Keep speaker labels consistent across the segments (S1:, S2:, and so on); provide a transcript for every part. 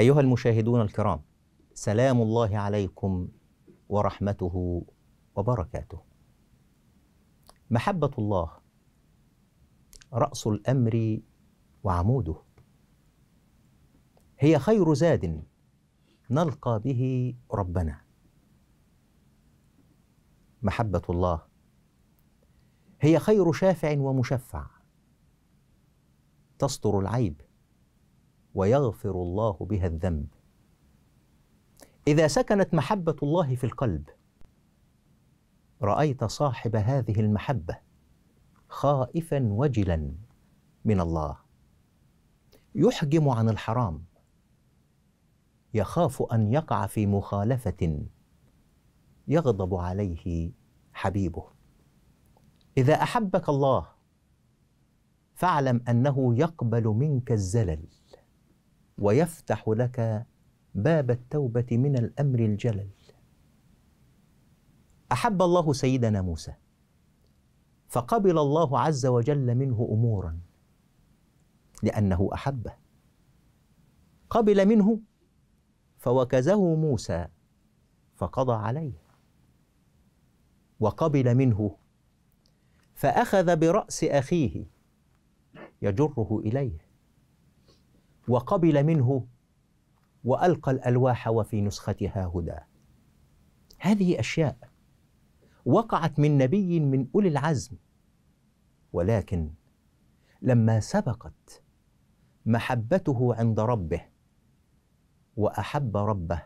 S1: أيها المشاهدون الكرام سلام الله عليكم ورحمته وبركاته محبة الله رأس الأمر وعموده هي خير زاد نلقى به ربنا محبة الله هي خير شافع ومشفع تستر العيب ويغفر الله بها الذنب اذا سكنت محبه الله في القلب رايت صاحب هذه المحبه خائفا وجلا من الله يحجم عن الحرام يخاف ان يقع في مخالفه يغضب عليه حبيبه اذا احبك الله فاعلم انه يقبل منك الزلل ويفتح لك باب التوبة من الأمر الجلل أحب الله سيدنا موسى فقبل الله عز وجل منه أمورا لأنه أحبه قبل منه فوكزه موسى فقضى عليه وقبل منه فأخذ برأس أخيه يجره إليه وقبل منه والقى الالواح وفي نسختها هدى هذه اشياء وقعت من نبي من اولي العزم ولكن لما سبقت محبته عند ربه واحب ربه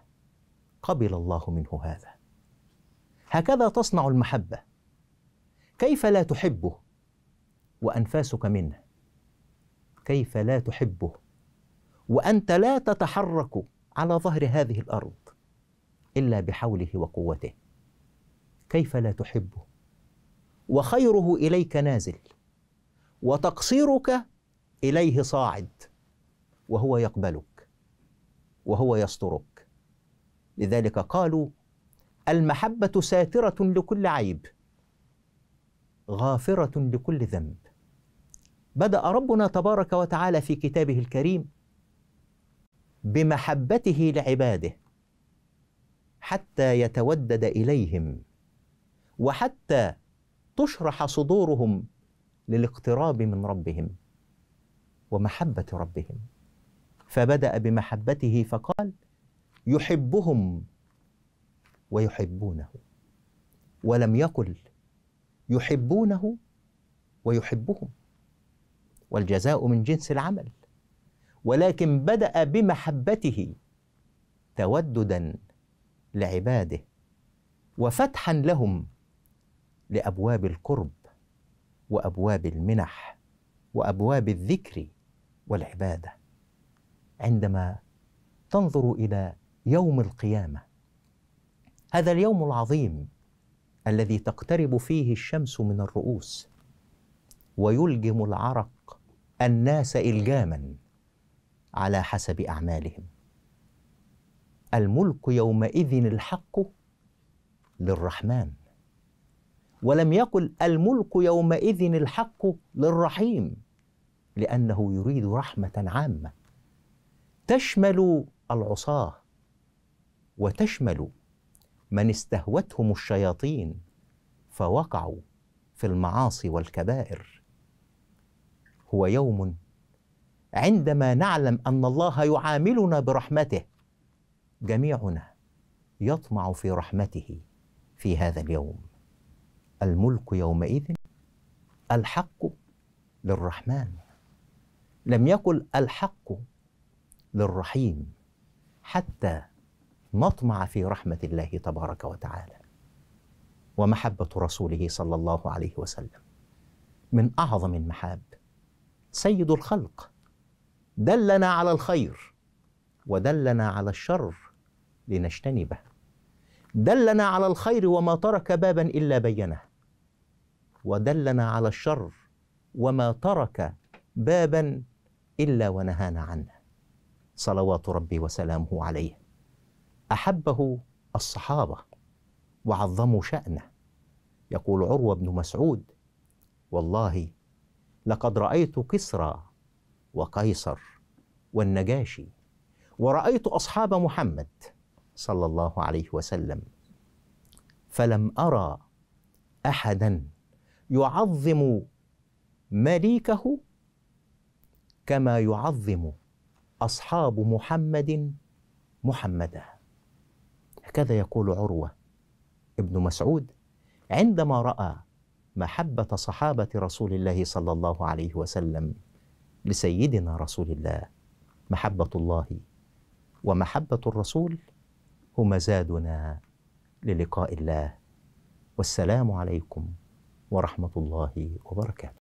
S1: قبل الله منه هذا هكذا تصنع المحبه كيف لا تحبه وانفاسك منه كيف لا تحبه وأنت لا تتحرك على ظهر هذه الأرض إلا بحوله وقوته كيف لا تحبه وخيره إليك نازل وتقصيرك إليه صاعد وهو يقبلك وهو يسترك لذلك قالوا المحبة ساترة لكل عيب غافرة لكل ذنب بدأ ربنا تبارك وتعالى في كتابه الكريم بمحبته لعباده حتى يتودد اليهم وحتى تشرح صدورهم للاقتراب من ربهم ومحبه ربهم فبدا بمحبته فقال يحبهم ويحبونه ولم يقل يحبونه ويحبهم والجزاء من جنس العمل ولكن بدأ بمحبته توددا لعباده وفتحا لهم لأبواب القرب وأبواب المنح وأبواب الذكر والعبادة عندما تنظر إلى يوم القيامة هذا اليوم العظيم الذي تقترب فيه الشمس من الرؤوس ويلجم العرق الناس إلجاما على حسب اعمالهم الملك يومئذ الحق للرحمن ولم يقل الملك يومئذ الحق للرحيم لانه يريد رحمه عامه تشمل العصاه وتشمل من استهوتهم الشياطين فوقعوا في المعاصي والكبائر هو يوم عندما نعلم ان الله يعاملنا برحمته جميعنا يطمع في رحمته في هذا اليوم الملك يومئذ الحق للرحمن لم يقل الحق للرحيم حتى نطمع في رحمه الله تبارك وتعالى ومحبه رسوله صلى الله عليه وسلم من اعظم المحاب سيد الخلق دلنا على الخير ودلنا على الشر لنجتنبه دلنا على الخير وما ترك بابا الا بينه ودلنا على الشر وما ترك بابا الا ونهانا عنه صلوات ربي وسلامه عليه احبه الصحابه وعظموا شانه يقول عروه بن مسعود والله لقد رايت كسرى وقيصر والنجاشي ورأيت أصحاب محمد صلى الله عليه وسلم فلم أرى أحدا يعظم مليكه كما يعظم أصحاب محمد محمدا هكذا يقول عروة ابن مسعود عندما رأى محبة صحابة رسول الله صلى الله عليه وسلم لسيدنا رسول الله محبة الله ومحبة الرسول هما زادنا للقاء الله والسلام عليكم ورحمة الله وبركاته